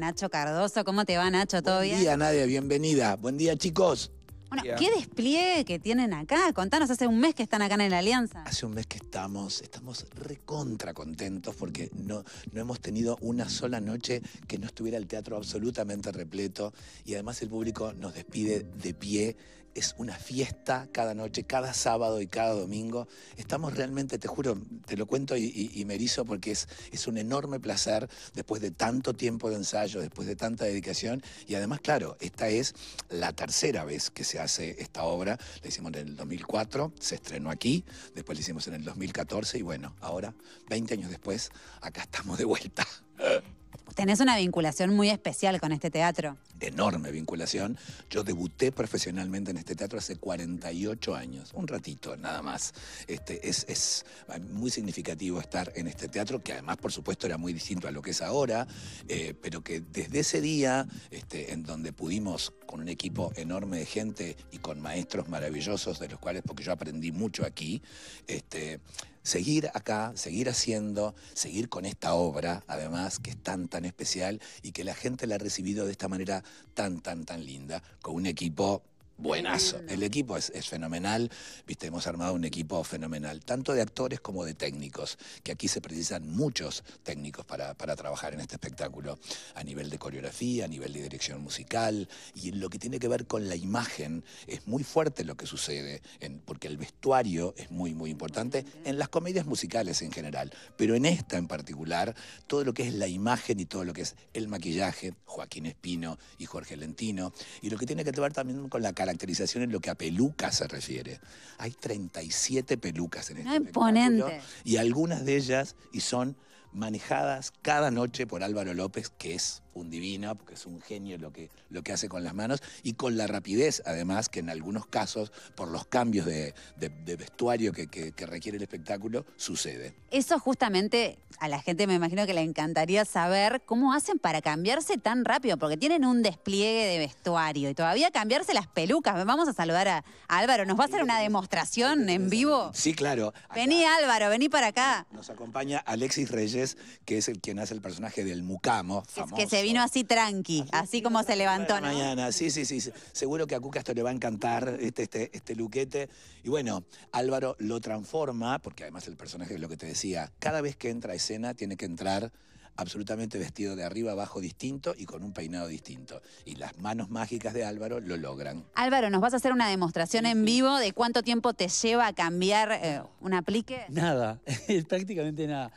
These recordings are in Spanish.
Nacho Cardoso. ¿Cómo te va, Nacho? ¿Todo bien? Buen día, Nadia. Bienvenida. Buen día, chicos. Bueno, ¿qué despliegue que tienen acá? Contanos, hace un mes que están acá en la Alianza. Hace un mes que estamos, estamos recontra contentos porque no, no hemos tenido una sola noche que no estuviera el teatro absolutamente repleto y además el público nos despide de pie. Es una fiesta cada noche, cada sábado y cada domingo. Estamos realmente, te juro, te lo cuento y, me erizo porque es, es un enorme placer después de tanto tiempo de ensayo, después de tanta dedicación. Y además, claro, esta es la tercera vez que se hace esta obra. La hicimos en el 2004, se estrenó aquí, después la hicimos en el 2014 y bueno, ahora, 20 años después, acá estamos de vuelta. tenés una vinculación muy especial con este teatro. enorme vinculación. Yo debuté profesionalmente en este teatro hace 48 años, un ratito nada más. Este, es, muy significativo estar en este teatro, que además por supuesto era muy distinto a lo que es ahora, eh, pero que desde ese día, este, en donde pudimos con un equipo enorme de gente y con maestros maravillosos, de los cuales, porque yo aprendí mucho aquí, este, seguir acá, seguir haciendo, seguir con esta obra, además, que es tan, tan especial y que la gente la ha recibido de esta manera tan, tan, tan linda, con un equipo buenazo. El equipo es, fenomenal, viste, hemos armado un equipo fenomenal, tanto de actores como de técnicos, que aquí se precisan muchos técnicos para, trabajar en este espectáculo, a nivel de coreografía, a nivel de dirección musical, y en lo que tiene que ver con la imagen, es muy fuerte lo que sucede, porque el vestuario es muy, muy importante en las comedias musicales en general, pero en esta en particular, todo lo que es la imagen y todo lo que es el maquillaje, Joaquín Espino y Jorge Lentino, y lo que tiene que ver también con la cara caracterización en lo que a pelucas se refiere. Hay 37 pelucas en este Imponente. Y algunas de ellas, y son manejadas cada noche por Álvaro López, que es un divino, porque es un genio lo que, lo que hace con las manos, y con la rapidez, además, que en algunos casos, por los cambios de, vestuario que, requiere el espectáculo, sucede. Eso justamente a la gente me imagino que le encantaría saber cómo hacen para cambiarse tan rápido, porque tienen un despliegue de vestuario y todavía cambiarse las pelucas. Vamos a saludar a, Álvaro, ¿nos va a hacer una demostración en vivo? Sí, claro. Vení Álvaro, vení para acá. Nos acompaña Alexis Reyes, que es el quien hace el personaje del Mucamo, famoso vino así tranqui, así como se levantó. ¿no? Mañana, sí, sí, sí. Seguro que a Cuca esto le va a encantar, este, este, este luquete. Y bueno, Álvaro lo transforma, porque además el personaje es lo que te decía, cada vez que entra a escena tiene que entrar absolutamente vestido de arriba abajo distinto y con un peinado distinto. Y las manos mágicas de Álvaro lo logran. Álvaro, ¿nos vas a hacer una demostración en vivo de cuánto tiempo te lleva a cambiar eh, un aplique? Nada, prácticamente nada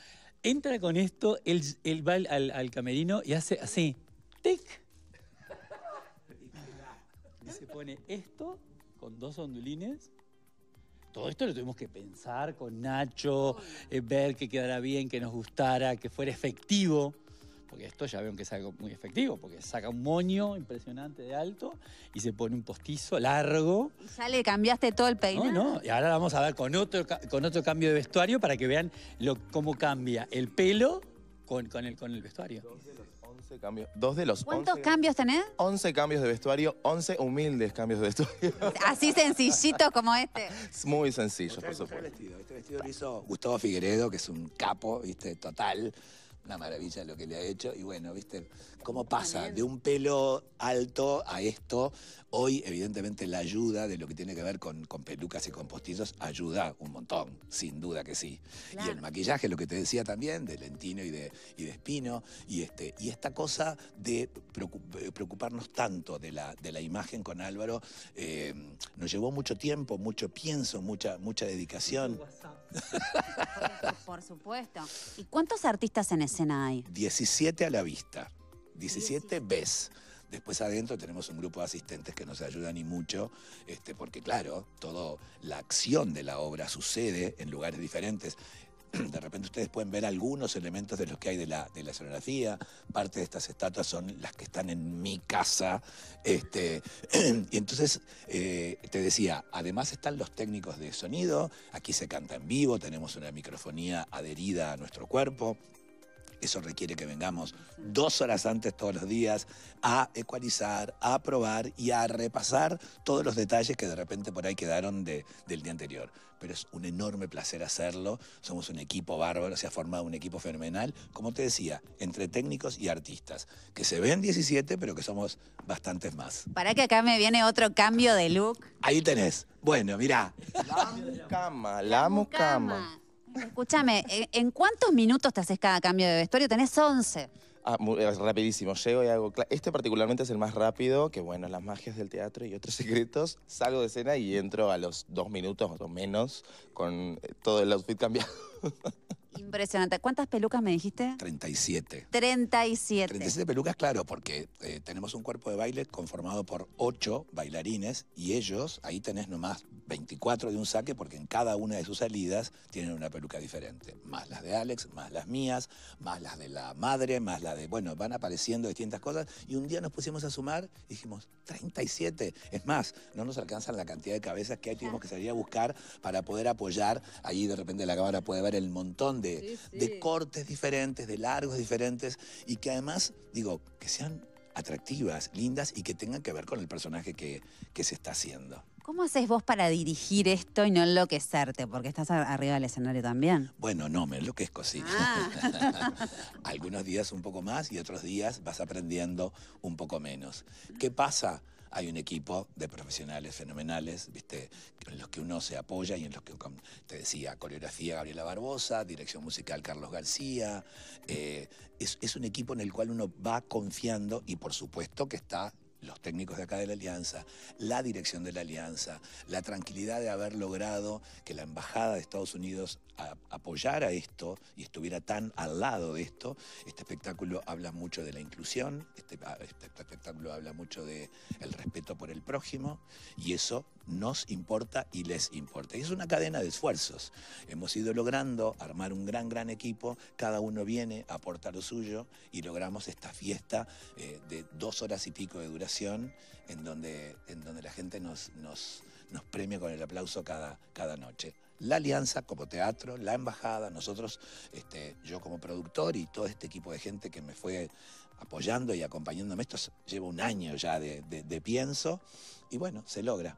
entra con esto, él, va al, camerino y hace así, tic. Y se pone esto con dos ondulines. Todo esto lo tuvimos que pensar con Nacho, eh, ver que quedara bien, que nos gustara, que fuera efectivo porque esto ya veo que es algo muy efectivo, porque saca un moño impresionante de alto y se pone un postizo largo. Y ya le cambiaste todo el peinado. No, no, y ahora vamos a ver con otro, con otro cambio de vestuario para que vean cómo cambia el pelo con, el, con el vestuario. Dos de los 11 cambios. ¿Cuántos cambios tenés? 11 cambios de vestuario, 11 humildes cambios de vestuario. Así sencillito como este. Es muy sencillo, por supuesto. este vestido lo hizo Gustavo Figueredo, que es un capo, viste, total. Una maravilla lo que le ha hecho. Y bueno, viste, cómo pasa de un pelo alto a esto. Hoy, evidentemente, la ayuda de lo que tiene que ver con, pelucas y con postizos ayuda un montón, sin duda que sí. Y el maquillaje, lo que te decía también, de Lentino y de, de Espino. Y, este, y esta cosa de eh, preocuparnos tanto de la, de la imagen con Álvaro, eh, nos llevó mucho tiempo, mucho pienso, mucha, mucha dedicación. Por, supuesto. ¿Y cuántos artistas en 17 a la vista, 17 ves. Después adentro tenemos un grupo de asistentes que nos ayudan y mucho, este, porque claro, toda la acción de la obra sucede en lugares diferentes de repente ustedes pueden ver algunos elementos de los que hay de la, escenografía. Parte de estas estatuas son las que están en mi casa. Este, y entonces, eh, te decía, además están los técnicos de sonido. Aquí se canta en vivo, tenemos una microfonía adherida a nuestro cuerpo. Eso requiere que vengamos dos horas antes todos los días a ecualizar, a probar y a repasar todos los detalles que de repente por ahí quedaron de, del día anterior. Pero es un enorme placer hacerlo. Somos un equipo bárbaro, se ha formado un equipo fenomenal, como te decía, entre técnicos y artistas, que se ven 17, pero que somos bastantes más. Para que acá me viene otro cambio de look. Ahí tenés. Bueno, mirá. La mucama, la mucama. Escúchame, ¿en cuántos minutos te haces cada cambio de vestuario? Tenés 11. Ah, rapidísimo, llego y hago... Este particularmente es el más rápido, que bueno, las magias del teatro y otros secretos. Salgo de escena y entro a los dos minutos o menos con eh, todo el outfit cambiado. Impresionante. ¿Cuántas pelucas me dijiste? 37. 37. 37 pelucas, claro, porque eh, tenemos un cuerpo de baile conformado por ocho bailarines y ellos, ahí tenés nomás 24 de un saque porque en cada una de sus salidas tienen una peluca diferente. Más las de Alex, más las mías, más las de la madre, más las de... Bueno, van apareciendo distintas cosas y un día nos pusimos a sumar y dijimos, 37. Es más, no nos alcanzan la cantidad de cabezas que hay, tuvimos que salir a buscar para poder apoyar. Ahí de repente la cámara puede ver el montón de, cortes diferentes, de largos diferentes y que además, digo, que sean atractivas, lindas y que tengan que ver con el personaje que se está haciendo. ¿Cómo haces vos para dirigir esto y no enloquecerte? Porque estás arriba del escenario también. Bueno, no, me enloquezco, sí. Ah. Algunos días un poco más y otros días vas aprendiendo un poco menos. ¿Qué pasa? hay un equipo de profesionales fenomenales, ¿viste? en los que uno se apoya y en los que, te decía, coreografía Gabriela Barbosa, dirección musical Carlos García. Eh, es, un equipo en el cual uno va confiando y por supuesto que está los técnicos de acá de la Alianza, la dirección de la Alianza, la tranquilidad de haber logrado que la Embajada de Estados Unidos apoyara esto y estuviera tan al lado de esto. Este espectáculo habla mucho de la inclusión, este, ah, este espectáculo habla mucho del respeto por el prójimo y eso nos importa y les importa. Y es una cadena de esfuerzos. Hemos ido logrando armar un gran, gran equipo, cada uno viene, a aportar lo suyo y logramos esta fiesta eh, de dos horas y pico de duración en donde, en donde la gente nos, nos, nos premia con el aplauso cada, cada noche. La Alianza como teatro, la Embajada, nosotros, este, yo como productor y todo este equipo de gente que me fue apoyando y acompañándome, esto lleva un año ya de, de, de pienso y bueno, se logra.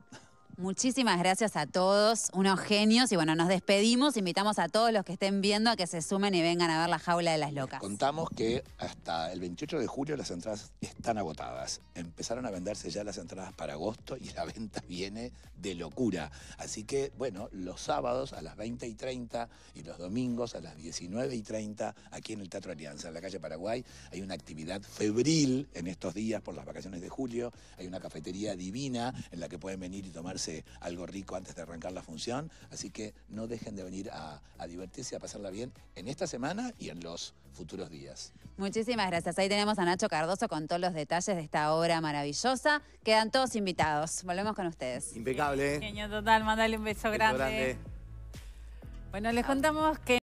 Muchísimas gracias a todos, unos genios. Y bueno, nos despedimos. Invitamos a todos los que estén viendo a que se sumen y vengan a ver la jaula de las locas. Contamos que hasta el 28 de julio las entradas están agotadas. Empezaron a venderse ya las entradas para agosto y la venta viene de locura. Así que, bueno, los sábados a las 20 y 30 y los domingos a las 19 y 30 aquí en el Teatro Alianza, en la calle Paraguay, hay una actividad febril en estos días por las vacaciones de julio. Hay una cafetería divina en la que pueden venir y tomar algo rico antes de arrancar la función. Así que no dejen de venir a, divertirse divertirse, a pasarla bien en esta semana y en los futuros días. Muchísimas gracias. Ahí tenemos a Nacho Cardoso con todos los detalles de esta obra maravillosa. Quedan todos invitados. Volvemos con ustedes. Impecable. ¿eh? Genio total, mandale un beso, grande. grande. Bueno, les contamos que...